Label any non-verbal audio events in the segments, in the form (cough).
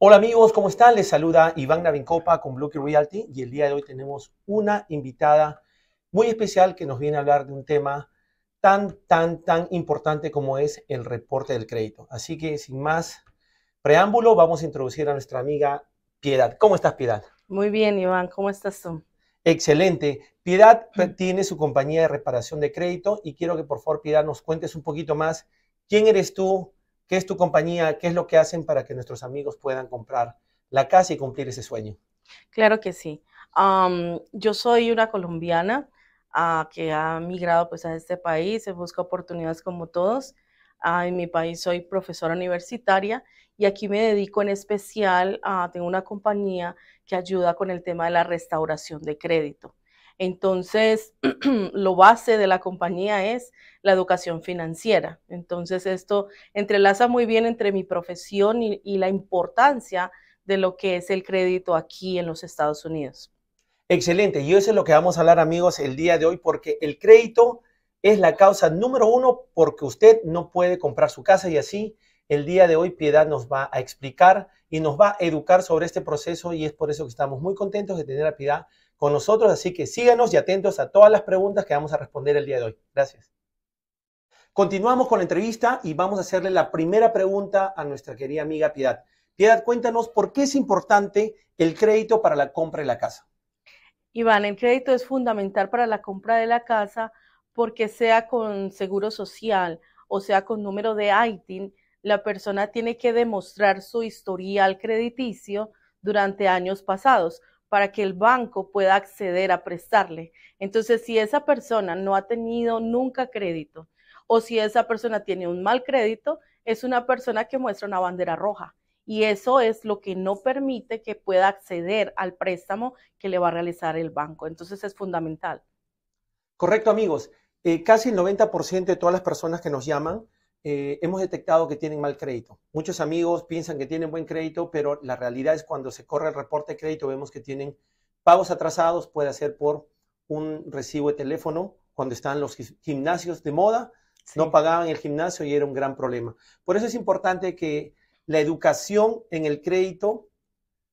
Hola amigos, ¿cómo están? Les saluda Iván Navincopa con Blocky Realty y el día de hoy tenemos una invitada muy especial que nos viene a hablar de un tema tan, tan, tan importante como es el reporte del crédito. Así que sin más preámbulo, vamos a introducir a nuestra amiga Piedad. ¿Cómo estás, Piedad? Muy bien, Iván, ¿cómo estás tú? Excelente. Piedad mm. tiene su compañía de reparación de crédito y quiero que por favor, Piedad, nos cuentes un poquito más quién eres tú, ¿Qué es tu compañía? ¿Qué es lo que hacen para que nuestros amigos puedan comprar la casa y cumplir ese sueño? Claro que sí. yo soy una colombiana ah, que ha migrado pues, a este país, se busca oportunidades como todos. Ah, en mi país soy profesora universitaria y aquí me dedico en especial a, una compañía que ayuda con el tema de la restauración de crédito. Entonces, (clears throat) lo base de la compañía es la educación financiera. Entonces, esto entrelaza muy bien entre mi profesión y, la importancia de lo que es el crédito aquí en los Estados Unidos. Excelente, y eso es lo que vamos a hablar amigos el día de hoy, porque el crédito es la causa número uno porque usted no puede comprar su casa y así el día de hoy Piedad nos va a explicar y nos va a educar sobre este proceso y es por eso que estamos muy contentos de tener a Piedad con nosotros, así que síganos y atentos a todas las preguntas que vamos a responder el día de hoy. Gracias. Continuamos con la entrevista y vamos a hacerle la primera pregunta a nuestra querida amiga Piedad. Piedad, cuéntanos por qué es importante el crédito para la compra de la casa. Iván, el crédito es fundamental para la compra de la casa porque sea con seguro social o sea con número de ITIN, la persona tiene que demostrar su historial crediticio durante años pasados para que el banco pueda acceder a prestarle. Entonces, si esa persona no ha tenido nunca crédito o si esa persona tiene un mal crédito, es una persona que muestra una bandera roja. Y eso es lo que no permite que pueda acceder al préstamo que le va a realizar el banco. Entonces es fundamental. Correcto, amigos. Eh, casi el 90% de todas las personas que nos llaman eh, hemos detectado que tienen mal crédito. Muchos amigos piensan que tienen buen crédito, pero la realidad es cuando se corre el reporte de crédito vemos que tienen pagos atrasados, puede ser por un recibo de teléfono, cuando están los gimnasios de moda, no pagaban el gimnasio y era un gran problema. Por eso es importante que la educación en el crédito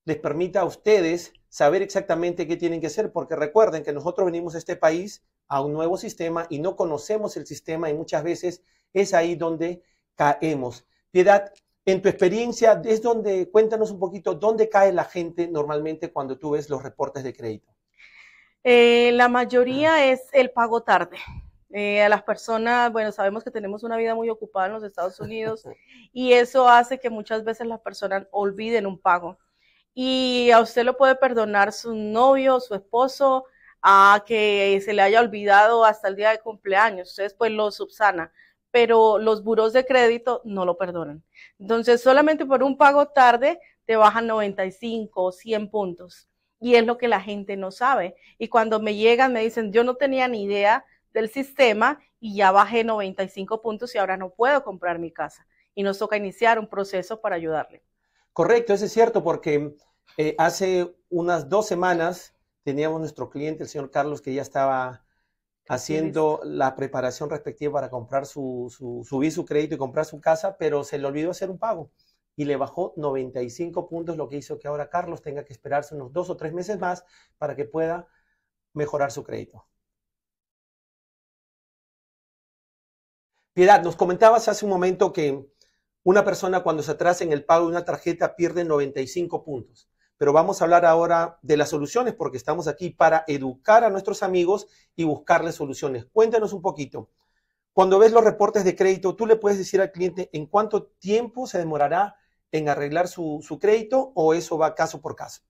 les permita a ustedes saber exactamente qué tienen que hacer, porque recuerden que nosotros venimos a este país a un nuevo sistema y no conocemos el sistema y muchas veces es ahí donde caemos. Piedad, en tu experiencia, es donde, cuéntanos un poquito, ¿dónde cae la gente normalmente cuando tú ves los reportes de crédito? Eh, la mayoría es el pago tarde. Eh, a las personas, bueno, sabemos que tenemos una vida muy ocupada en los Estados Unidos (laughs) y eso hace que muchas veces las personas olviden un pago. Y a usted lo puede perdonar su novio, su esposo, a que se le haya olvidado hasta el día de cumpleaños. Ustedes pues lo subsana pero los buros de crédito no lo perdonan. Entonces, solamente por un pago tarde te bajan 95 o 100 puntos. Y es lo que la gente no sabe. Y cuando me llegan, me dicen, yo no tenía ni idea del sistema y ya bajé 95 puntos y ahora no puedo comprar mi casa. Y nos toca iniciar un proceso para ayudarle. Correcto, eso es cierto, porque eh, hace unas dos semanas teníamos nuestro cliente, el señor Carlos, que ya estaba haciendo la preparación respectiva para comprar su, su, subir su crédito y comprar su casa, pero se le olvidó hacer un pago y le bajó 95 puntos, lo que hizo que ahora Carlos tenga que esperarse unos dos o tres meses más para que pueda mejorar su crédito. Piedad, nos comentabas hace un momento que una persona cuando se atrasa en el pago de una tarjeta pierde 95 puntos pero vamos a hablar ahora de las soluciones porque estamos aquí para educar a nuestros amigos y buscarles soluciones. Cuéntanos un poquito. Cuando ves los reportes de crédito, tú le puedes decir al cliente en cuánto tiempo se demorará en arreglar su, crédito o eso va caso por caso.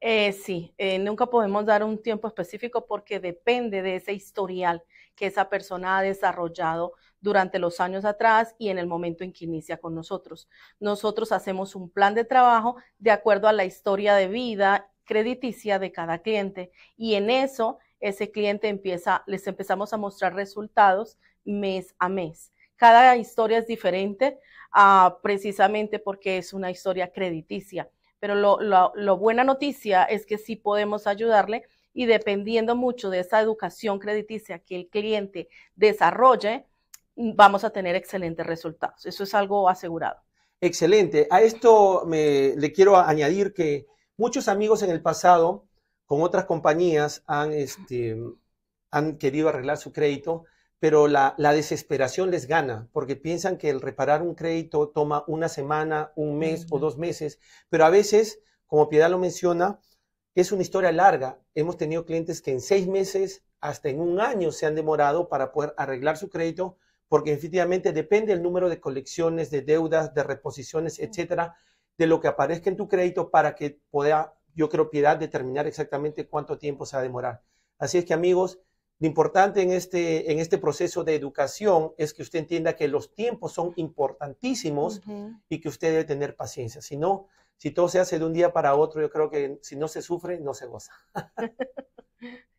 Eh, sí, eh, nunca podemos dar un tiempo específico porque depende de ese historial que esa persona ha desarrollado durante los años atrás y en el momento en que inicia con nosotros. Nosotros hacemos un plan de trabajo de acuerdo a la historia de vida crediticia de cada cliente y en eso ese cliente empieza, les empezamos a mostrar resultados mes a mes. Cada historia es diferente ah, precisamente porque es una historia crediticia, pero lo, buena noticia es que sí podemos ayudarle y dependiendo mucho de esa educación crediticia que el cliente desarrolle, vamos a tener excelentes resultados. Eso es algo asegurado. Excelente. A esto me, le quiero añadir que muchos amigos en el pasado con otras compañías han, este, querido arreglar su crédito, pero la, desesperación les gana porque piensan que el reparar un crédito toma una semana, un mes o dos meses, pero a veces, como Piedad lo menciona, es una historia larga. Hemos tenido clientes que en seis meses, hasta en un año se han demorado para poder arreglar su crédito porque efectivamente depende el número de colecciones, de deudas, de reposiciones, etcétera, de lo que aparezca en tu crédito para que pueda, yo creo, piedad determinar exactamente cuánto tiempo se va a demorar. Así es que, amigos, lo importante en este, en este proceso de educación es que usted entienda que los tiempos son importantísimos y que usted debe tener paciencia. Si no, si todo se hace de un día para otro, yo creo que si no se sufre, no se goza. (laughs)